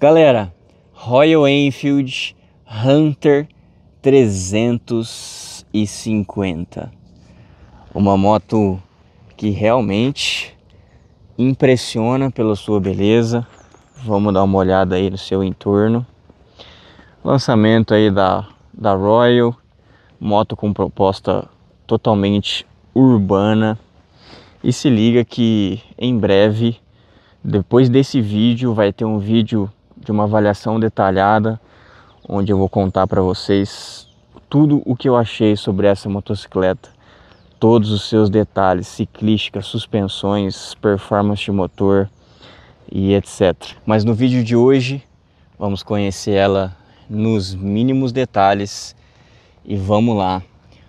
Galera, Royal Enfield Hunter 350. Uma moto que realmente impressiona pela sua beleza. Vamos dar uma olhada aí no seu entorno. Lançamento aí da, da Royal, moto com proposta totalmente urbana. E se liga que em breve, depois desse vídeo, vai ter um vídeo de uma avaliação detalhada, onde eu vou contar para vocês tudo o que eu achei sobre essa motocicleta, todos os seus detalhes, ciclística, suspensões, performance de motor e etc. Mas no vídeo de hoje vamos conhecer ela nos mínimos detalhes e vamos lá.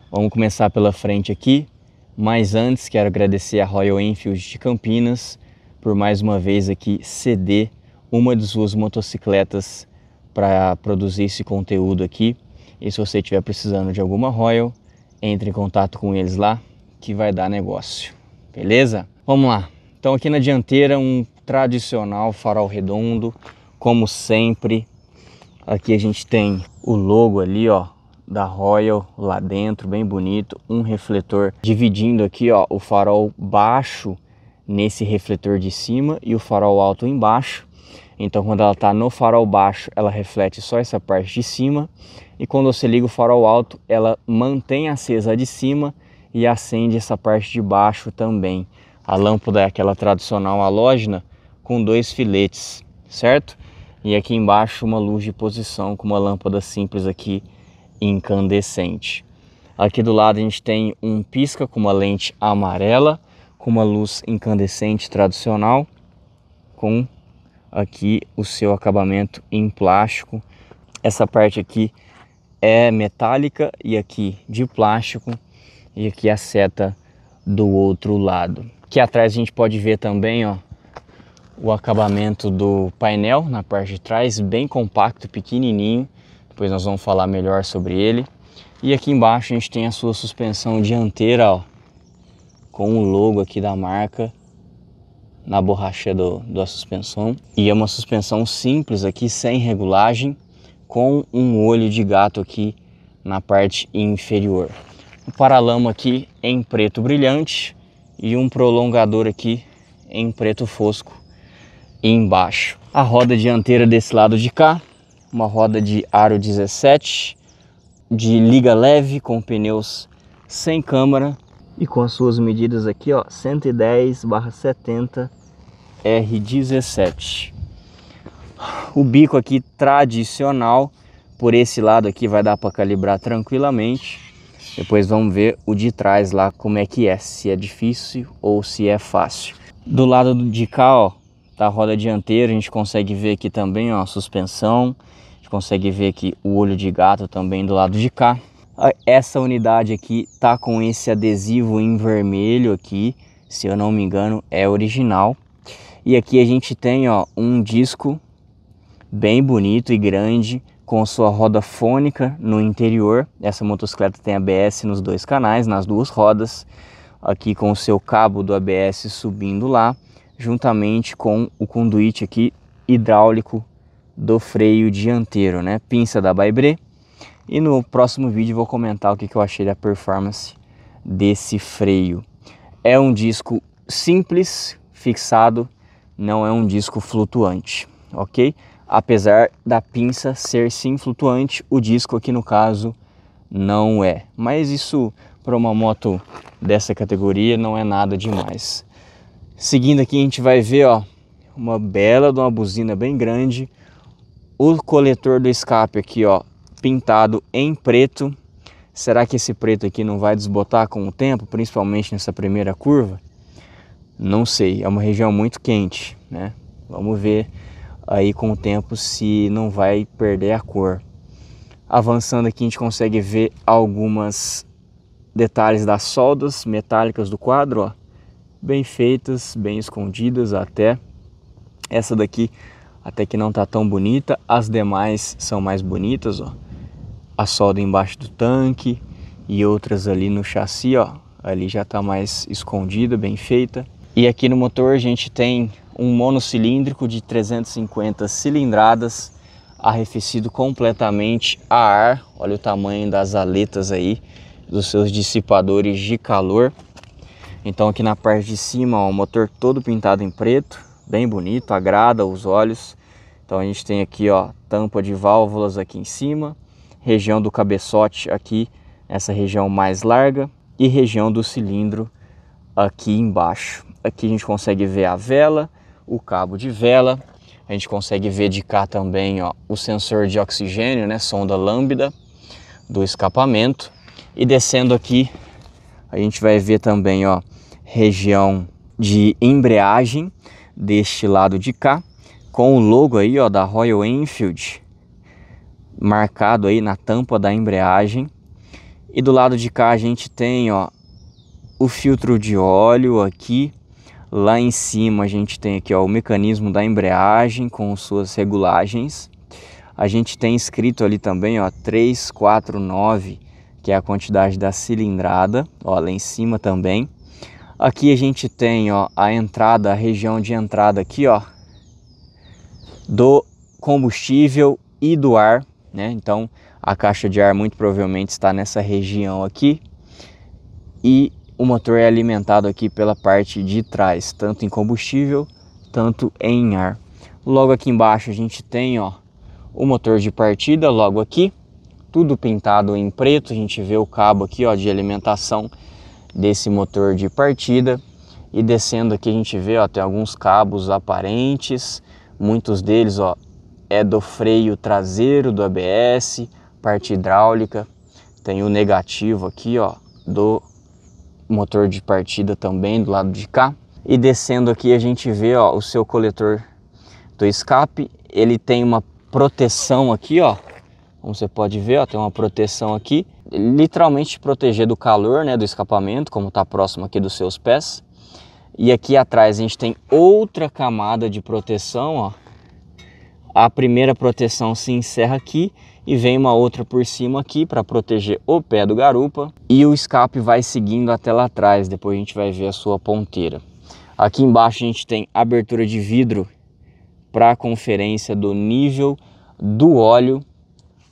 Vamos começar pela frente aqui, mas antes quero agradecer a Royal Enfield de Campinas por mais uma vez aqui ceder uma de suas motocicletas para produzir esse conteúdo aqui. E se você estiver precisando de alguma Royal, entre em contato com eles lá que vai dar negócio. Beleza? Vamos lá. Então aqui na dianteira um tradicional farol redondo, como sempre. Aqui a gente tem o logo ali, ó, da Royal lá dentro, bem bonito, um refletor dividindo aqui, ó, o farol baixo nesse refletor de cima e o farol alto embaixo. Então, quando ela está no farol baixo, ela reflete só essa parte de cima, e quando você liga o farol alto, ela mantém acesa a de cima e acende essa parte de baixo também. A lâmpada é aquela tradicional halógena com dois filetes, certo? E aqui embaixo uma luz de posição com uma lâmpada simples aqui incandescente. Aqui do lado a gente tem um pisca com uma lente amarela, com uma luz incandescente tradicional, com aqui o seu acabamento em plástico. Essa parte aqui é metálica e aqui de plástico e aqui a seta do outro lado. Aqui atrás a gente pode ver também ó, o acabamento do painel na parte de trás, bem compacto, pequenininho. Depois nós vamos falar melhor sobre ele. E aqui embaixo a gente tem a sua suspensão dianteira ó, com o logo aqui da marca na borracha do, da suspensão. E é uma suspensão simples aqui, sem regulagem, com um olho de gato aqui na parte inferior. o paralama aqui em preto brilhante e um prolongador aqui em preto fosco embaixo. A roda dianteira desse lado de cá, uma roda de aro 17, de liga leve com pneus sem câmara e com as suas medidas aqui, ó, 110/70 R17. O bico aqui tradicional, por esse lado aqui vai dar para calibrar tranquilamente. Depois vamos ver o de trás lá como é que é, se é difícil ou se é fácil. Do lado de cá, ó, tá a roda dianteira, a gente consegue ver aqui também, ó, a suspensão. A gente consegue ver aqui o olho de gato também do lado de cá. Essa unidade aqui tá com esse adesivo em vermelho aqui, se eu não me engano, é original. E aqui a gente tem ó, um disco bem bonito e grande com sua roda fônica no interior. Essa motocicleta tem ABS nos dois canais, nas duas rodas. Aqui com o seu cabo do ABS subindo lá, juntamente com o conduíte aqui hidráulico do freio dianteiro, né? Pinça da Baibre. E no próximo vídeo vou comentar o que, que eu achei da performance desse freio. É um disco simples, fixado não é um disco flutuante, ok? Apesar da pinça ser sim flutuante, o disco aqui no caso não é. Mas isso para uma moto dessa categoria não é nada demais. Seguindo aqui a gente vai ver ó, uma bela de uma buzina bem grande, o coletor do escape aqui ó, pintado em preto. Será que esse preto aqui não vai desbotar com o tempo, principalmente nessa primeira curva? Não sei, é uma região muito quente, né? Vamos ver aí com o tempo se não vai perder a cor. Avançando aqui a gente consegue ver algumas detalhes das soldas metálicas do quadro, ó, bem feitas, bem escondidas até. Essa daqui até que não tá tão bonita, as demais são mais bonitas, ó. A solda embaixo do tanque e outras ali no chassi, ó. Ali já tá mais escondida, bem feita. E aqui no motor a gente tem um monocilíndrico de 350 cilindradas, arrefecido completamente a ar. Olha o tamanho das aletas aí, dos seus dissipadores de calor. Então aqui na parte de cima, ó, o motor todo pintado em preto, bem bonito, agrada os olhos. Então a gente tem aqui, ó, tampa de válvulas aqui em cima, região do cabeçote aqui, essa região mais larga e região do cilindro aqui embaixo. Aqui a gente consegue ver a vela, o cabo de vela. A gente consegue ver de cá também ó, o sensor de oxigênio, né, sonda lambda do escapamento. E descendo aqui, a gente vai ver também ó, região de embreagem deste lado de cá, com o logo aí ó, da Royal Enfield marcado aí na tampa da embreagem. E do lado de cá a gente tem ó, o filtro de óleo aqui, Lá em cima a gente tem aqui ó, o mecanismo da embreagem com suas regulagens. A gente tem escrito ali também ó, 349, que é a quantidade da cilindrada, ó, lá em cima também. Aqui a gente tem ó, a entrada, a região de entrada aqui ó, do combustível e do ar. Né? Então a caixa de ar muito provavelmente está nessa região aqui. E o motor é alimentado aqui pela parte de trás, tanto em combustível, tanto em ar. Logo aqui embaixo a gente tem ó, o motor de partida, logo aqui, tudo pintado em preto, a gente vê o cabo aqui ó, de alimentação desse motor de partida. E descendo aqui a gente vê, ó, tem alguns cabos aparentes, muitos deles ó, é do freio traseiro do ABS, parte hidráulica, tem o negativo aqui ó, do motor de partida também do lado de cá. E descendo aqui a gente vê ó, o seu coletor do escape. Ele tem uma proteção aqui, ó. Como você pode ver, ó, tem uma proteção aqui. Literalmente proteger do calor, né, do escapamento, como está próximo aqui dos seus pés. E aqui atrás a gente tem outra camada de proteção, ó. A primeira proteção se encerra aqui e vem uma outra por cima aqui para proteger o pé do garupa e o escape vai seguindo até lá atrás, depois a gente vai ver a sua ponteira. Aqui embaixo a gente tem abertura de vidro para conferência do nível do óleo.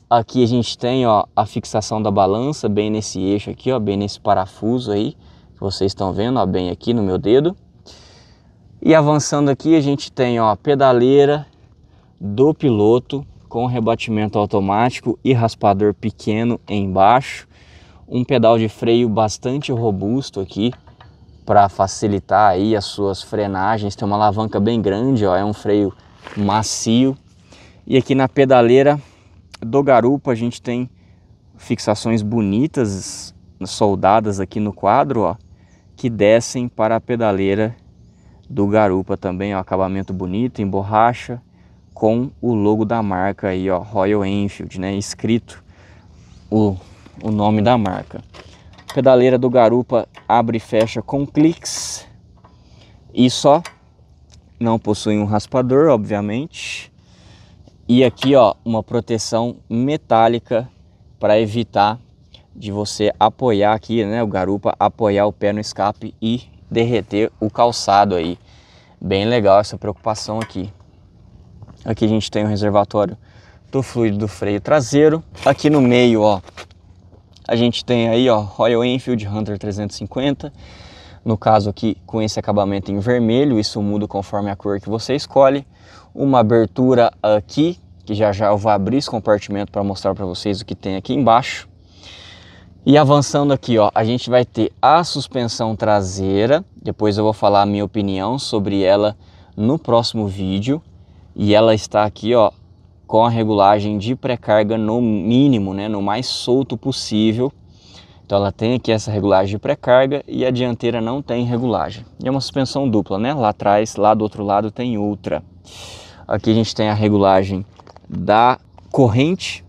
Aqui a gente tem ó, a fixação da balança bem nesse eixo aqui, ó, bem nesse parafuso aí que vocês estão vendo, ó, bem aqui no meu dedo. E avançando aqui a gente tem ó, a pedaleira do piloto com rebatimento automático e raspador pequeno embaixo, um pedal de freio bastante robusto aqui para facilitar aí as suas frenagens, tem uma alavanca bem grande, ó, é um freio macio. E aqui na pedaleira do garupa a gente tem fixações bonitas soldadas aqui no quadro, ó, que descem para a pedaleira do garupa também, ó, acabamento bonito em borracha, com o logo da marca aí, ó, Royal Enfield, né, escrito o, o nome da marca. Pedaleira do Garupa abre e fecha com cliques e só não possui um raspador, obviamente. E aqui, ó, uma proteção metálica para evitar de você apoiar aqui, né, o garupa, apoiar o pé no escape e derreter o calçado aí. Bem legal essa preocupação aqui. Aqui a gente tem o reservatório do fluido do freio traseiro. Aqui no meio, ó, a gente tem aí, ó, Royal Enfield Hunter 350. No caso aqui, com esse acabamento em vermelho, isso muda conforme a cor que você escolhe. Uma abertura aqui, que já já eu vou abrir esse compartimento para mostrar para vocês o que tem aqui embaixo. E avançando aqui, ó, a gente vai ter a suspensão traseira. Depois eu vou falar a minha opinião sobre ela no próximo vídeo e ela está aqui ó, com a regulagem de pré-carga no mínimo, né, no mais solto possível. Então ela tem aqui essa regulagem de pré-carga e a dianteira não tem regulagem. E é uma suspensão dupla, né? Lá atrás, lá do outro lado tem outra. Aqui a gente tem a regulagem da corrente,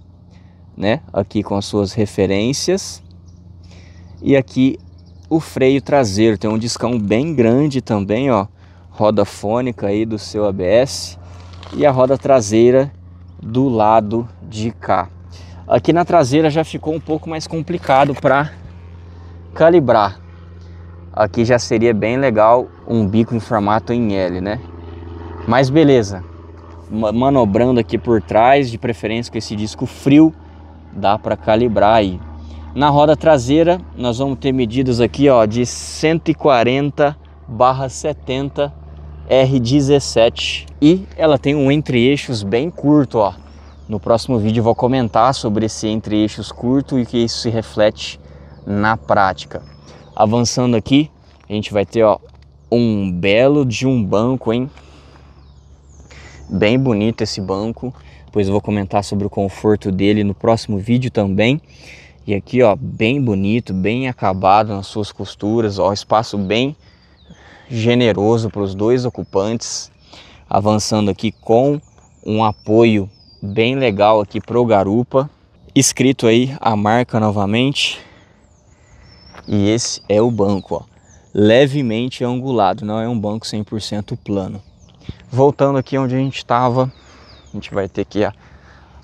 né? Aqui com as suas referências. E aqui o freio traseiro, tem um discão bem grande também, ó. Roda fônica aí do seu ABS e a roda traseira do lado de cá. Aqui na traseira já ficou um pouco mais complicado para calibrar. Aqui já seria bem legal um bico em formato em L, né? Mas beleza, manobrando aqui por trás, de preferência com esse disco frio, dá para calibrar aí. Na roda traseira, nós vamos ter medidas aqui ó, de 140 barra 70 R17 e ela tem um entre-eixos bem curto, ó. No próximo vídeo vou comentar sobre esse entre-eixos curto e que isso se reflete na prática. Avançando aqui, a gente vai ter ó, um belo de um banco, hein? Bem bonito esse banco, pois vou comentar sobre o conforto dele no próximo vídeo também. E aqui, ó, bem bonito, bem acabado nas suas costuras, ó, espaço bem generoso para os dois ocupantes, avançando aqui com um apoio bem legal aqui para o garupa, escrito aí a marca novamente. E esse é o banco, ó. Levemente angulado, não é um banco 100% plano. Voltando aqui onde a gente estava, a gente vai ter aqui a,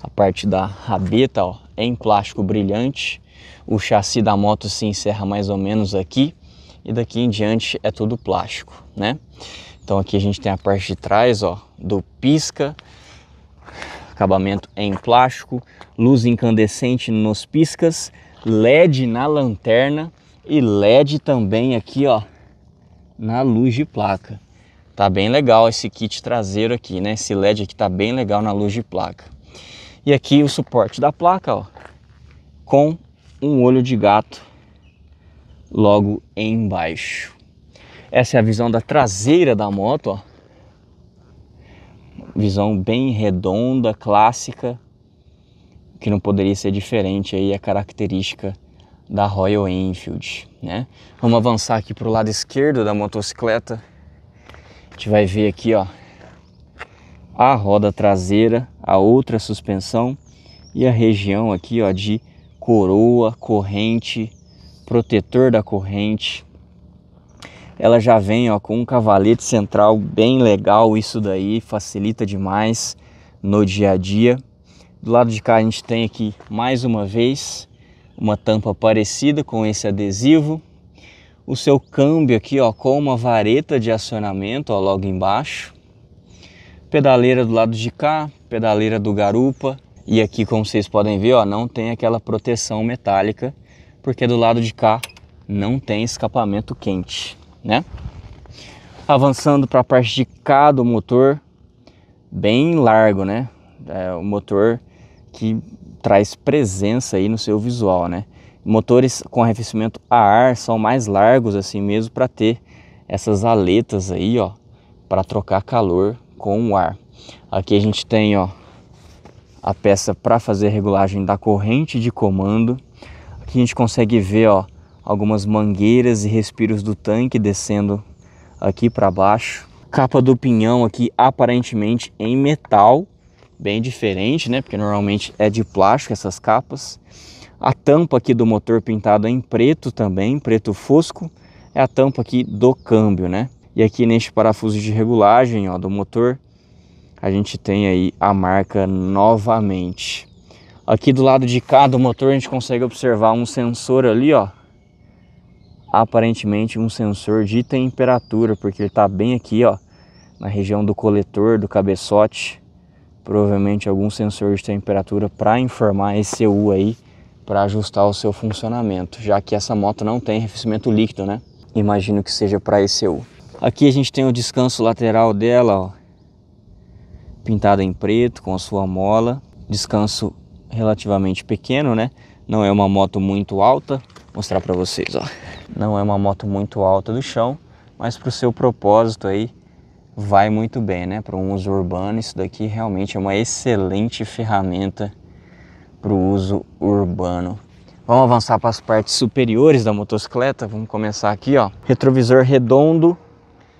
a parte da rabeta, ó, é em plástico brilhante. O chassi da moto se encerra mais ou menos aqui e daqui em diante é tudo plástico, né? Então aqui a gente tem a parte de trás, ó, do pisca, acabamento em plástico, luz incandescente nos piscas, LED na lanterna e LED também aqui, ó, na luz de placa. Tá bem legal esse kit traseiro aqui, né? Esse LED aqui tá bem legal na luz de placa. E aqui o suporte da placa, ó, com um olho de gato logo embaixo. Essa é a visão da traseira da moto, ó. Visão bem redonda, clássica, que não poderia ser diferente aí a característica da Royal Enfield, né? Vamos avançar aqui para o lado esquerdo da motocicleta. A gente vai ver aqui, ó, a roda traseira, a outra suspensão e a região aqui, ó, de coroa, corrente, protetor da corrente. Ela já vem ó, com um cavalete central bem legal, isso daí facilita demais no dia a dia. Do lado de cá a gente tem aqui mais uma vez uma tampa parecida com esse adesivo. O seu câmbio aqui ó, com uma vareta de acionamento ó, logo embaixo. Pedaleira do lado de cá, pedaleira do garupa. E aqui como vocês podem ver ó, não tem aquela proteção metálica porque do lado de cá não tem escapamento quente, né? Avançando para a parte de cá do motor, bem largo, né? É o motor que traz presença aí no seu visual, né? Motores com arrefecimento a ar são mais largos assim mesmo para ter essas aletas aí, ó, para trocar calor com o ar. Aqui a gente tem, ó, a peça para fazer a regulagem da corrente de comando, Aqui a gente consegue ver ó, algumas mangueiras e respiros do tanque descendo aqui para baixo. Capa do pinhão aqui aparentemente em metal, bem diferente, né? Porque normalmente é de plástico essas capas. A tampa aqui do motor pintada é em preto também, preto fosco, é a tampa aqui do câmbio, né? E aqui neste parafuso de regulagem ó, do motor, a gente tem aí a marca novamente. Aqui do lado de cá do motor a gente consegue observar um sensor ali, ó. Aparentemente um sensor de temperatura, porque ele tá bem aqui, ó, na região do coletor, do cabeçote. Provavelmente algum sensor de temperatura para informar esse ECU aí, para ajustar o seu funcionamento, já que essa moto não tem arrefecimento líquido, né? Imagino que seja para ECU. Aqui a gente tem o descanso lateral dela, ó, pintada em preto com a sua mola, descanso relativamente pequeno, né? Não é uma moto muito alta, Vou mostrar para vocês, ó. Não é uma moto muito alta do chão, mas para o seu propósito aí vai muito bem, né? Para um uso urbano, isso daqui realmente é uma excelente ferramenta para o uso urbano. Vamos avançar para as partes superiores da motocicleta. Vamos começar aqui, ó. Retrovisor redondo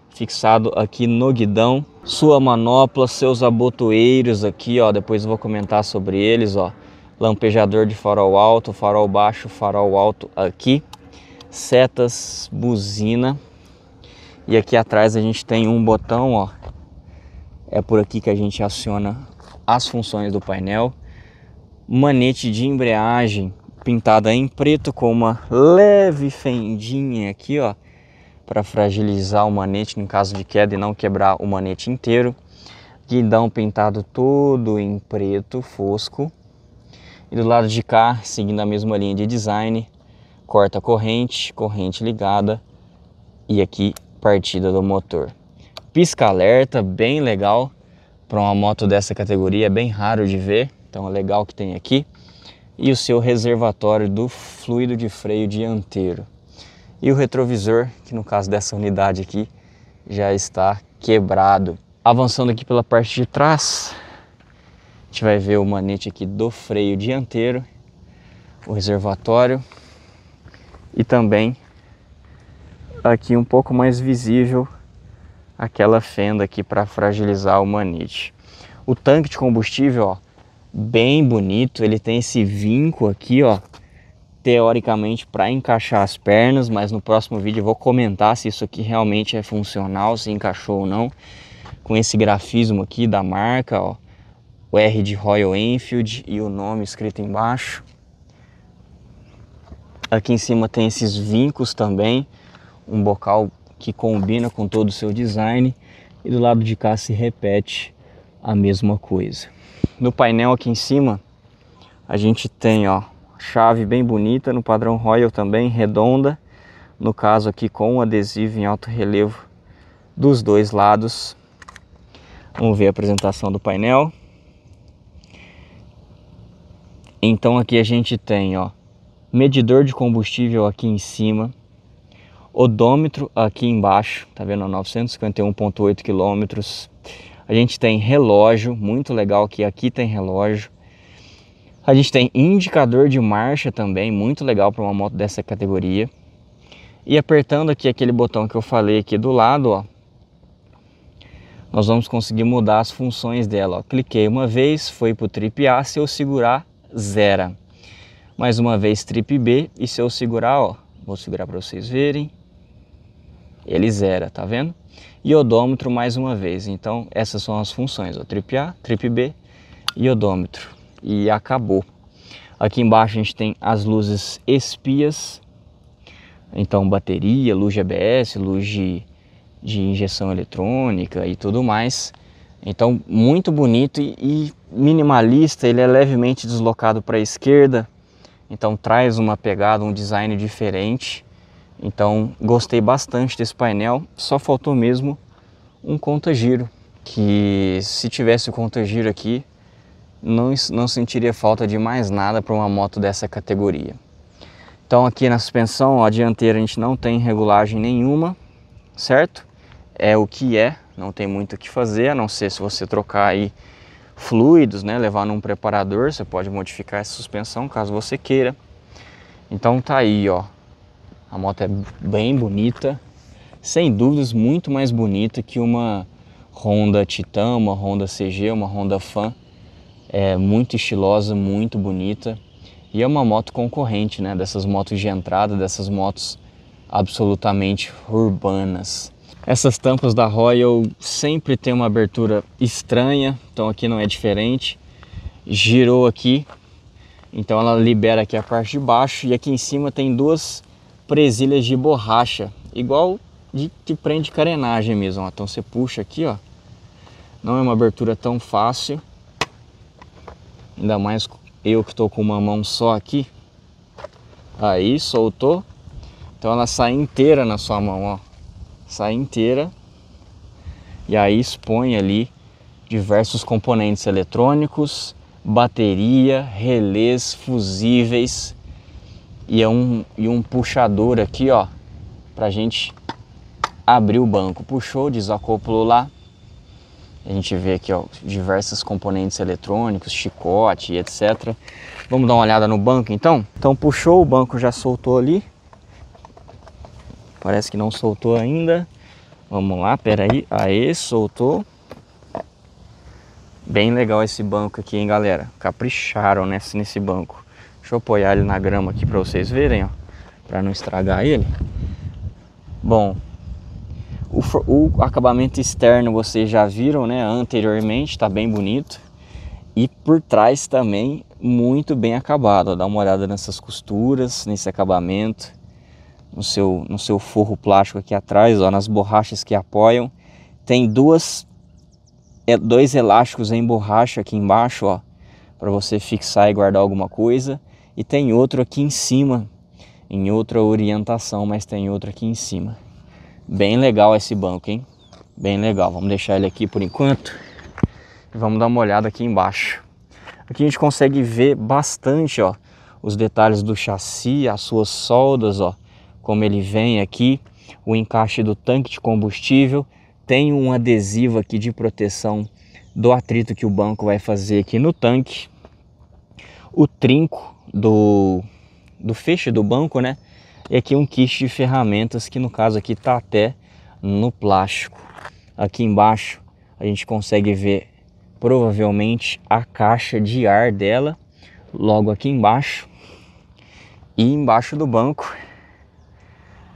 fixado aqui no guidão. Sua manopla, seus abotoeiros aqui, ó. Depois eu vou comentar sobre eles, ó lampejador de farol alto, farol baixo, farol alto aqui, setas, buzina. E aqui atrás a gente tem um botão, ó. É por aqui que a gente aciona as funções do painel. Manete de embreagem pintada em preto com uma leve fendinha aqui, ó, para fragilizar o manete no caso de queda e não quebrar o manete inteiro. Guidão pintado todo em preto fosco e do lado de cá, seguindo a mesma linha de design, corta corrente, corrente ligada e aqui partida do motor. Pisca alerta, bem legal para uma moto dessa categoria, é bem raro de ver, então é legal que tem aqui. E o seu reservatório do fluido de freio dianteiro. E o retrovisor, que no caso dessa unidade aqui, já está quebrado. Avançando aqui pela parte de trás, gente vai ver o manete aqui do freio dianteiro, o reservatório e também aqui um pouco mais visível aquela fenda aqui para fragilizar o manete. O tanque de combustível, ó, bem bonito, ele tem esse vinco aqui, ó, teoricamente para encaixar as pernas, mas no próximo vídeo eu vou comentar se isso aqui realmente é funcional, se encaixou ou não, com esse grafismo aqui da marca, ó, o R de Royal Enfield e o nome escrito embaixo. Aqui em cima tem esses vincos também, um bocal que combina com todo o seu design e do lado de cá se repete a mesma coisa. No painel aqui em cima a gente tem ó, chave bem bonita no padrão Royal também, redonda, no caso aqui com um adesivo em alto relevo dos dois lados. Vamos ver a apresentação do painel. Então aqui a gente tem, ó, medidor de combustível aqui em cima, odômetro aqui embaixo, tá vendo, 951.8 quilômetros. A gente tem relógio, muito legal que aqui tem relógio. A gente tem indicador de marcha também, muito legal para uma moto dessa categoria. E apertando aqui aquele botão que eu falei aqui do lado, ó, nós vamos conseguir mudar as funções dela. Ó. Cliquei uma vez, foi para o trip A, se eu segurar, zera. Mais uma vez, trip B, e se eu segurar, ó, vou segurar para vocês verem, ele zera, tá vendo? E odômetro mais uma vez, então essas são as funções, ó, trip A, trip B e odômetro, e acabou. Aqui embaixo a gente tem as luzes espias, então bateria, luz ABS, luz de, de injeção eletrônica e tudo mais. Então, muito bonito e, e minimalista, ele é levemente deslocado para a esquerda, então traz uma pegada, um design diferente. Então, gostei bastante desse painel, só faltou mesmo um conta-giro, que se tivesse o conta-giro aqui, não, não sentiria falta de mais nada para uma moto dessa categoria. Então aqui na suspensão, a dianteira a gente não tem regulagem nenhuma, certo? É o que é, não tem muito o que fazer, a não ser se você trocar aí fluidos, né? Levar num preparador, você pode modificar essa suspensão caso você queira. Então tá aí, ó. A moto é bem bonita, sem dúvidas muito mais bonita que uma Honda Titan, uma Honda CG, uma Honda Fan. É muito estilosa, muito bonita. E é uma moto concorrente, né? Dessas motos de entrada, dessas motos absolutamente urbanas. Essas tampas da Royal sempre tem uma abertura estranha, então aqui não é diferente. Girou aqui, então ela libera aqui a parte de baixo e aqui em cima tem duas presilhas de borracha, igual de que prende carenagem mesmo. Ó. Então você puxa aqui, ó. Não é uma abertura tão fácil. Ainda mais eu que estou com uma mão só aqui. Aí, soltou. Então ela sai inteira na sua mão, ó sai inteira e aí expõe ali diversos componentes eletrônicos, bateria, relés, fusíveis e, é um, e um puxador aqui, ó, pra gente abrir o banco. Puxou, desacoplou lá. A gente vê aqui, ó, diversos componentes eletrônicos, chicote, etc. Vamos dar uma olhada no banco então? Então puxou, o banco já soltou ali. Parece que não soltou ainda. Vamos lá, peraí. Aê, soltou. Bem legal esse banco aqui, hein, galera. Capricharam nesse, nesse banco. Deixa eu apoiar ele na grama aqui para vocês verem, ó. Pra não estragar ele. Bom, o, o, acabamento externo vocês já viram, né? Anteriormente, tá bem bonito. E por trás também, muito bem acabado. Ó. Dá uma olhada nessas costuras, nesse acabamento no seu, no seu forro plástico aqui atrás, ó, nas borrachas que apoiam. Tem duas, é, dois elásticos em borracha aqui embaixo, ó, para você fixar e guardar alguma coisa. E tem outro aqui em cima, em outra orientação, mas tem outro aqui em cima. Bem legal esse banco, hein? Bem legal. Vamos deixar ele aqui por enquanto e vamos dar uma olhada aqui embaixo. Aqui a gente consegue ver bastante, ó, os detalhes do chassi, as suas soldas, ó, como ele vem aqui, o encaixe do tanque de combustível, tem um adesivo aqui de proteção do atrito que o banco vai fazer aqui no tanque, o trinco do, do feixe do banco, né? E aqui um kit de ferramentas que no caso aqui tá até no plástico. Aqui embaixo a gente consegue ver provavelmente a caixa de ar dela, logo aqui embaixo. E embaixo do banco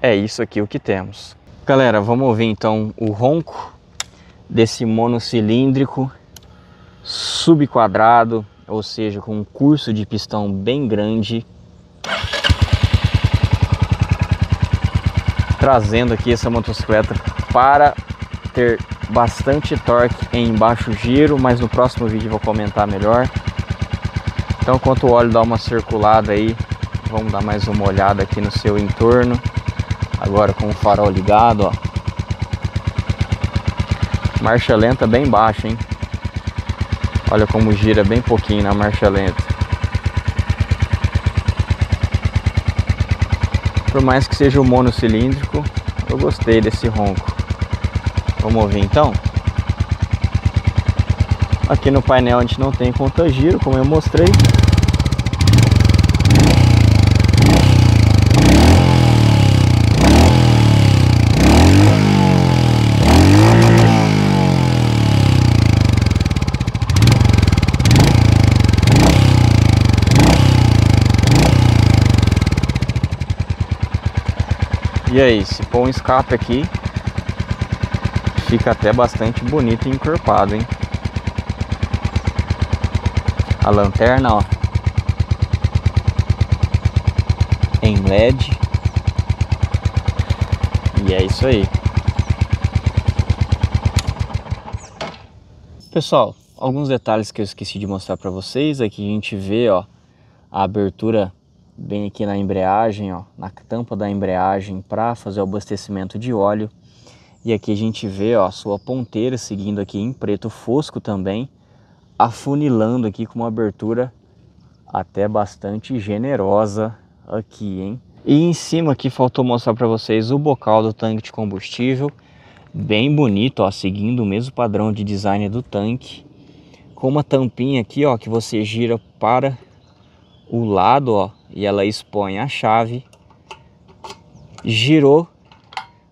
é isso aqui o que temos. Galera, vamos ouvir então o ronco desse monocilíndrico subquadrado, ou seja, com um curso de pistão bem grande. Trazendo aqui essa motocicleta para ter bastante torque em baixo giro, mas no próximo vídeo vou comentar melhor. Então, enquanto o óleo dá uma circulada aí, vamos dar mais uma olhada aqui no seu entorno. Agora com o farol ligado, ó. Marcha lenta bem baixa, hein? Olha como gira bem pouquinho na marcha lenta. Por mais que seja o um monocilíndrico, eu gostei desse ronco. Vamos ouvir então? Aqui no painel a gente não tem giro, como eu mostrei. E aí, se pôr um escape aqui, fica até bastante bonito e encorpado, hein? A lanterna, ó. Em LED. E é isso aí. Pessoal, alguns detalhes que eu esqueci de mostrar para vocês. Aqui é a gente vê, ó, a abertura bem aqui na embreagem, ó, na tampa da embreagem para fazer o abastecimento de óleo. E aqui a gente vê ó, a sua ponteira seguindo aqui em preto fosco também, afunilando aqui com uma abertura até bastante generosa aqui, hein? E em cima aqui faltou mostrar para vocês o bocal do tanque de combustível, bem bonito, ó, seguindo o mesmo padrão de design do tanque, com uma tampinha aqui, ó, que você gira para o lado, ó, e ela expõe a chave. Girou,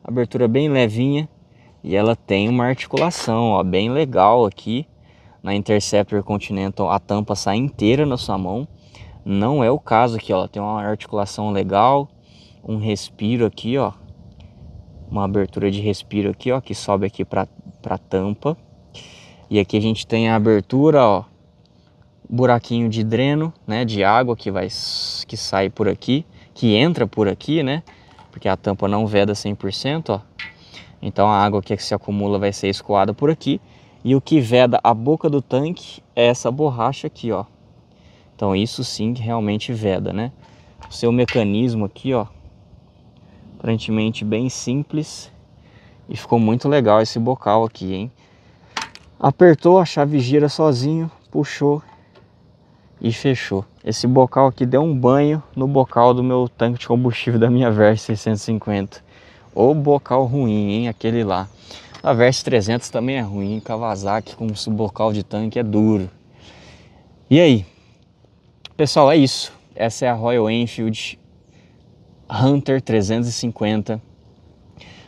abertura bem levinha e ela tem uma articulação, ó, bem legal aqui. Na Interceptor Continental a tampa sai inteira na sua mão. Não é o caso aqui, ó, tem uma articulação legal, um respiro aqui, ó. Uma abertura de respiro aqui, ó, que sobe aqui para para tampa. E aqui a gente tem a abertura, ó, buraquinho de dreno, né, de água que vai que sai por aqui, que entra por aqui, né? Porque a tampa não veda 100%, ó. Então a água que se acumula vai ser escoada por aqui, e o que veda a boca do tanque é essa borracha aqui, ó. Então isso sim realmente veda, né? O seu mecanismo aqui, ó, aparentemente bem simples e ficou muito legal esse bocal aqui, hein? Apertou, a chave gira sozinho, puxou e fechou. Esse bocal aqui deu um banho no bocal do meu tanque de combustível da minha Versa 650. O bocal ruim, hein? Aquele lá. A Versa 300 também é ruim. Kawasaki com subbocal de tanque é duro. E aí? Pessoal, é isso. Essa é a Royal Enfield Hunter 350.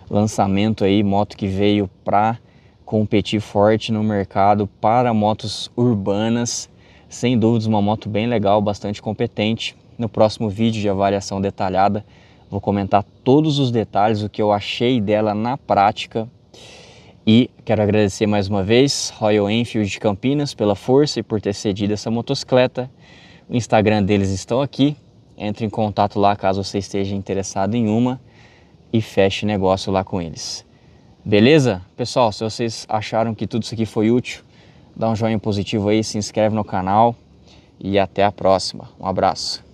Lançamento aí, moto que veio para competir forte no mercado para motos urbanas sem dúvidas, uma moto bem legal, bastante competente. No próximo vídeo de avaliação detalhada, vou comentar todos os detalhes, o que eu achei dela na prática. E quero agradecer mais uma vez Royal Enfield de Campinas pela força e por ter cedido essa motocicleta. O Instagram deles estão aqui. Entre em contato lá caso você esteja interessado em uma e feche negócio lá com eles. Beleza? Pessoal, se vocês acharam que tudo isso aqui foi útil, dá um joinha positivo aí, se inscreve no canal e até a próxima. Um abraço.